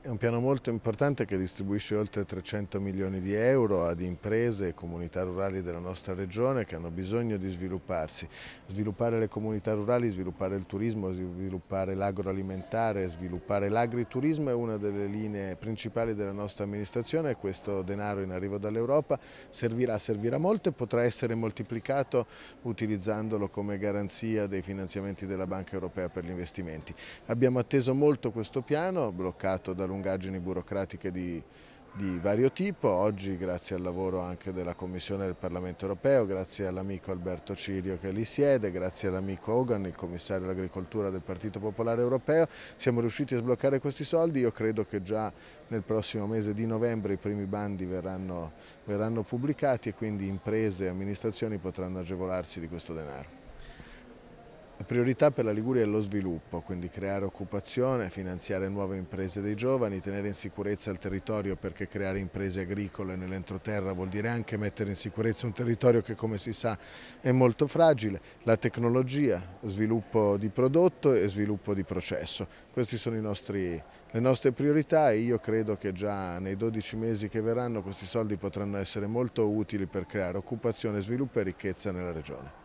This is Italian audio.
È un piano molto importante che distribuisce oltre 300 milioni di euro ad imprese e comunità rurali della nostra regione che hanno bisogno di svilupparsi. Sviluppare le comunità rurali, sviluppare il turismo, sviluppare l'agroalimentare, sviluppare l'agriturismo è una delle linee principali della nostra amministrazione e questo denaro in arrivo dall'Europa servirà, servirà molto e potrà essere moltiplicato utilizzandolo come garanzia dei finanziamenti della Banca Europea per gli investimenti. Abbiamo atteso molto questo piano, bloccato da lungaggini burocratiche di, di vario tipo, oggi grazie al lavoro anche della Commissione del Parlamento europeo, grazie all'amico Alberto Cirio che lì siede, grazie all'amico Hogan, il commissario dell'agricoltura del Partito Popolare Europeo, siamo riusciti a sbloccare questi soldi, io credo che già nel prossimo mese di novembre i primi bandi verranno, verranno pubblicati e quindi imprese e amministrazioni potranno agevolarsi di questo denaro. La priorità per la Liguria è lo sviluppo, quindi creare occupazione, finanziare nuove imprese dei giovani, tenere in sicurezza il territorio perché creare imprese agricole nell'entroterra vuol dire anche mettere in sicurezza un territorio che come si sa è molto fragile, la tecnologia, sviluppo di prodotto e sviluppo di processo. Queste sono nostri, le nostre priorità e io credo che già nei 12 mesi che verranno questi soldi potranno essere molto utili per creare occupazione, sviluppo e ricchezza nella regione.